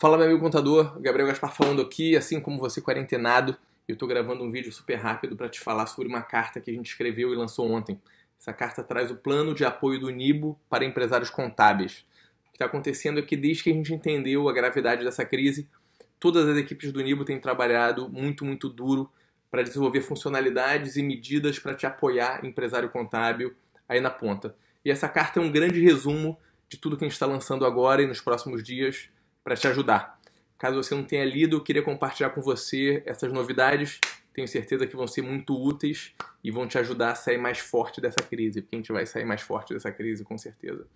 Fala, meu amigo contador, Gabriel Gaspar falando aqui, assim como você, quarentenado. Eu estou gravando um vídeo super rápido para te falar sobre uma carta que a gente escreveu e lançou ontem. Essa carta traz o plano de apoio do NIBO para empresários contábeis. O que está acontecendo é que, desde que a gente entendeu a gravidade dessa crise, todas as equipes do NIBO têm trabalhado muito, muito duro para desenvolver funcionalidades e medidas para te apoiar, empresário contábil, aí na ponta. E essa carta é um grande resumo de tudo que a gente está lançando agora e nos próximos dias para te ajudar. Caso você não tenha lido, eu queria compartilhar com você essas novidades. Tenho certeza que vão ser muito úteis e vão te ajudar a sair mais forte dessa crise, porque a gente vai sair mais forte dessa crise, com certeza.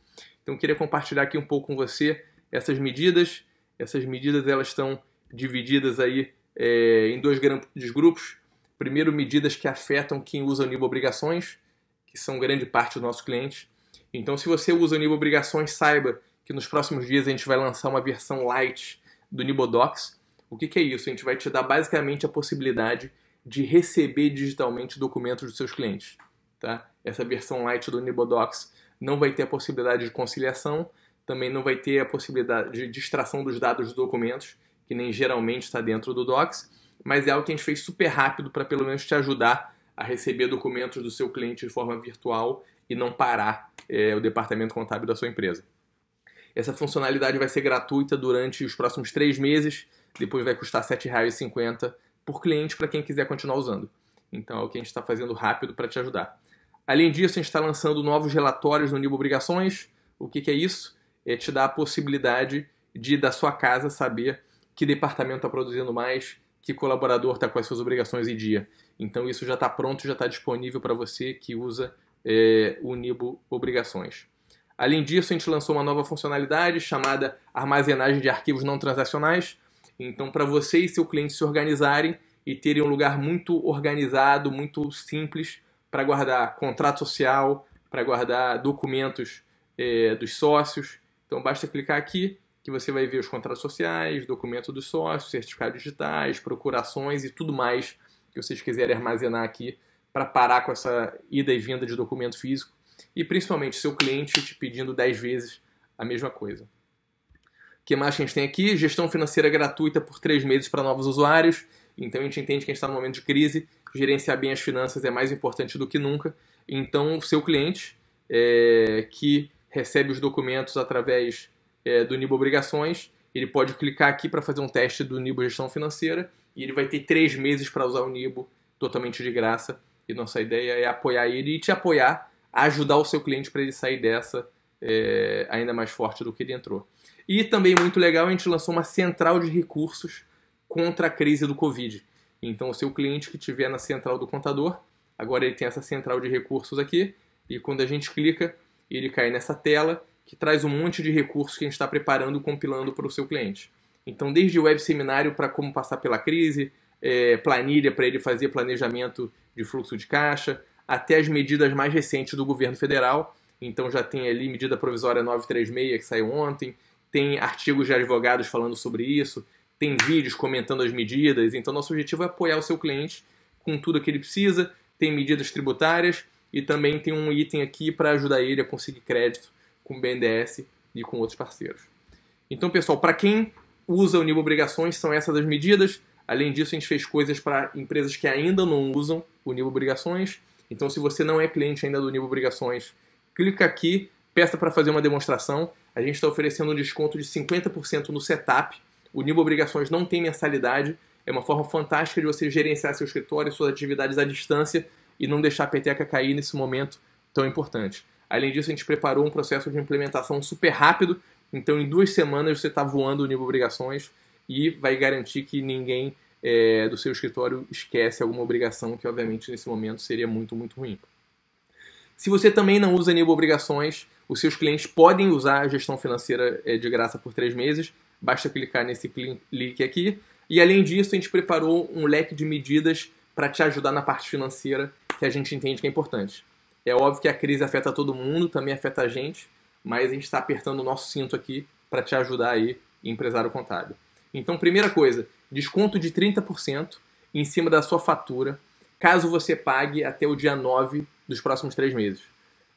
Então, eu queria compartilhar aqui um pouco com você essas medidas. Essas medidas elas estão divididas aí é, em dois grandes grupos. Primeiro, medidas que afetam quem usa o nível obrigações, que são grande parte dos nossos clientes. Então, se você usa o nível obrigações, saiba que nos próximos dias a gente vai lançar uma versão light do Nibodox. O que, que é isso? A gente vai te dar basicamente a possibilidade de receber digitalmente documentos dos seus clientes. Tá? Essa versão light do Nibodox não vai ter a possibilidade de conciliação, também não vai ter a possibilidade de distração dos dados dos documentos, que nem geralmente está dentro do Docs, mas é algo que a gente fez super rápido para pelo menos te ajudar a receber documentos do seu cliente de forma virtual e não parar é, o departamento contábil da sua empresa. Essa funcionalidade vai ser gratuita durante os próximos três meses, depois vai custar R$ 7,50 por cliente para quem quiser continuar usando. Então é o que a gente está fazendo rápido para te ajudar. Além disso, a gente está lançando novos relatórios no Nibo Obrigações. O que, que é isso? É te dar a possibilidade de, da sua casa, saber que departamento está produzindo mais, que colaborador está com as suas obrigações em dia. Então isso já está pronto, já está disponível para você que usa é, o Nibo Obrigações. Além disso, a gente lançou uma nova funcionalidade chamada armazenagem de arquivos não transacionais. Então, para você e seu cliente se organizarem e terem um lugar muito organizado, muito simples para guardar contrato social, para guardar documentos é, dos sócios. Então, basta clicar aqui que você vai ver os contratos sociais, documento dos sócios, certificados digitais, procurações e tudo mais que vocês quiserem armazenar aqui para parar com essa ida e vinda de documento físico e principalmente seu cliente te pedindo 10 vezes a mesma coisa. O que mais que a gente tem aqui? Gestão financeira gratuita por 3 meses para novos usuários. Então a gente entende que a gente está num momento de crise, gerenciar bem as finanças é mais importante do que nunca. Então, o seu cliente é, que recebe os documentos através é, do Nibo Obrigações, ele pode clicar aqui para fazer um teste do Nibo Gestão Financeira e ele vai ter três meses para usar o Nibo totalmente de graça. E nossa ideia é apoiar ele e te apoiar ajudar o seu cliente para ele sair dessa é, ainda mais forte do que ele entrou. E também muito legal, a gente lançou uma central de recursos contra a crise do Covid. Então, o seu cliente que estiver na central do contador, agora ele tem essa central de recursos aqui, e quando a gente clica, ele cai nessa tela que traz um monte de recursos que a gente está preparando, compilando para o seu cliente. Então, desde web seminário para como passar pela crise, é, planilha para ele fazer planejamento de fluxo de caixa, até as medidas mais recentes do governo federal. Então já tem ali medida provisória 936 que saiu ontem, tem artigos de advogados falando sobre isso, tem vídeos comentando as medidas. Então nosso objetivo é apoiar o seu cliente com tudo que ele precisa, tem medidas tributárias e também tem um item aqui para ajudar ele a conseguir crédito com o BNDES e com outros parceiros. Então, pessoal, para quem usa o Nibo Obrigações, são essas as medidas. Além disso, a gente fez coisas para empresas que ainda não usam o Nibo Obrigações. Então, se você não é cliente ainda do Nibo Obrigações, clica aqui, peça para fazer uma demonstração. A gente está oferecendo um desconto de 50% no setup. O Nibo Obrigações não tem mensalidade. É uma forma fantástica de você gerenciar seu escritório, suas atividades à distância e não deixar a peteca cair nesse momento tão importante. Além disso, a gente preparou um processo de implementação super rápido. Então, em duas semanas, você está voando o Nibo Obrigações e vai garantir que ninguém é, do seu escritório esquece alguma obrigação que, obviamente, nesse momento seria muito, muito ruim. Se você também não usa nível obrigações, os seus clientes podem usar a gestão financeira é, de graça por três meses. Basta clicar nesse link aqui. E além disso, a gente preparou um leque de medidas para te ajudar na parte financeira que a gente entende que é importante. É óbvio que a crise afeta todo mundo, também afeta a gente, mas a gente está apertando o nosso cinto aqui para te ajudar aí, empresário contábil. Então, primeira coisa, desconto de 30% em cima da sua fatura, caso você pague até o dia 9 dos próximos três meses.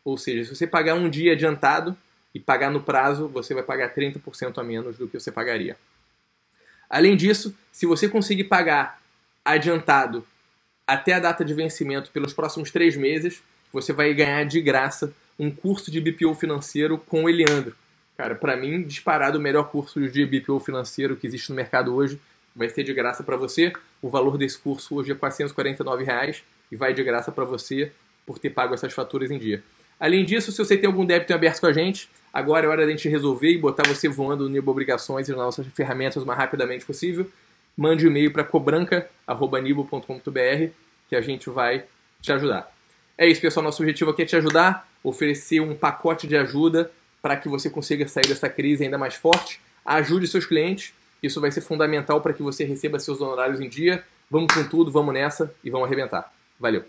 Ou seja, se você pagar um dia adiantado e pagar no prazo, você vai pagar 30% a menos do que você pagaria. Além disso, se você conseguir pagar adiantado até a data de vencimento pelos próximos três meses, você vai ganhar de graça um curso de BPO financeiro com o Eliandro. Cara, para mim, disparado o melhor curso de BPO financeiro que existe no mercado hoje. Vai ser de graça para você. O valor desse curso hoje é R$ reais e vai de graça para você por ter pago essas faturas em dia. Além disso, se você tem algum débito em aberto com a gente, agora é hora da gente resolver e botar você voando no Nibo Obrigações e nas nossas ferramentas o mais rapidamente possível. Mande um e-mail para cobranca.nibo.com.br que a gente vai te ajudar. É isso, pessoal. Nosso objetivo aqui é te ajudar, oferecer um pacote de ajuda para que você consiga sair dessa crise ainda mais forte. Ajude seus clientes, isso vai ser fundamental para que você receba seus honorários em dia. Vamos com tudo, vamos nessa e vamos arrebentar. Valeu!